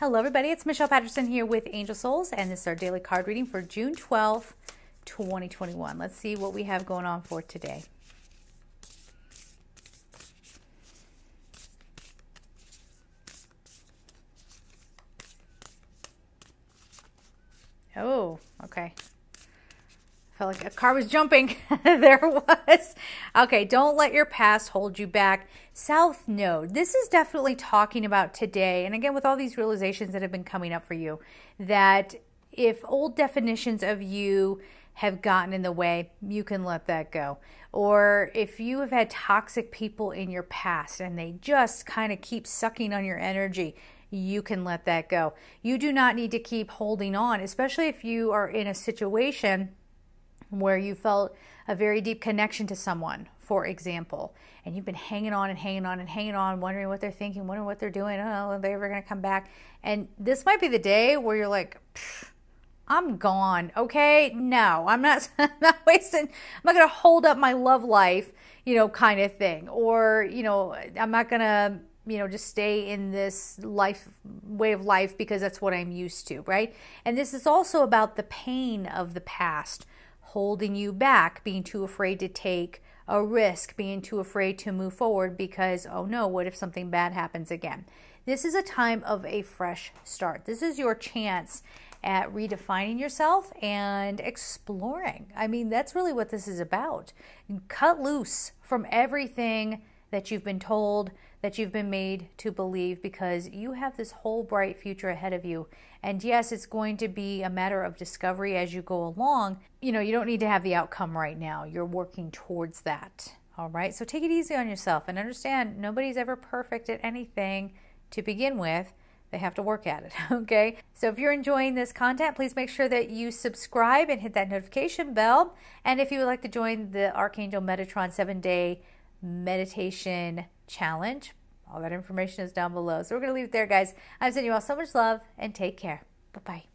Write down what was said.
Hello, everybody. It's Michelle Patterson here with Angel Souls, and this is our daily card reading for June 12, 2021. Let's see what we have going on for today. Oh, okay felt like a car was jumping. there was. Okay, don't let your past hold you back. South Node. This is definitely talking about today. And again, with all these realizations that have been coming up for you, that if old definitions of you have gotten in the way, you can let that go. Or if you have had toxic people in your past and they just kind of keep sucking on your energy, you can let that go. You do not need to keep holding on, especially if you are in a situation where you felt a very deep connection to someone, for example, and you've been hanging on and hanging on and hanging on, wondering what they're thinking, wondering what they're doing, oh, are they ever going to come back? And this might be the day where you're like, I'm gone. Okay, no, I'm not. I'm not wasting. I'm not going to hold up my love life, you know, kind of thing. Or you know, I'm not going to, you know, just stay in this life way of life because that's what I'm used to, right? And this is also about the pain of the past holding you back, being too afraid to take a risk, being too afraid to move forward because, oh no, what if something bad happens again? This is a time of a fresh start. This is your chance at redefining yourself and exploring. I mean, that's really what this is about. Cut loose from everything that you've been told, that you've been made to believe, because you have this whole bright future ahead of you. And yes, it's going to be a matter of discovery as you go along. You know, you don't need to have the outcome right now, you're working towards that. All right, so take it easy on yourself and understand nobody's ever perfect at anything to begin with. They have to work at it, okay? So if you're enjoying this content, please make sure that you subscribe and hit that notification bell. And if you would like to join the Archangel Metatron seven day meditation challenge. All that information is down below. So we're going to leave it there, guys. I'm sending you all so much love and take care. Bye bye.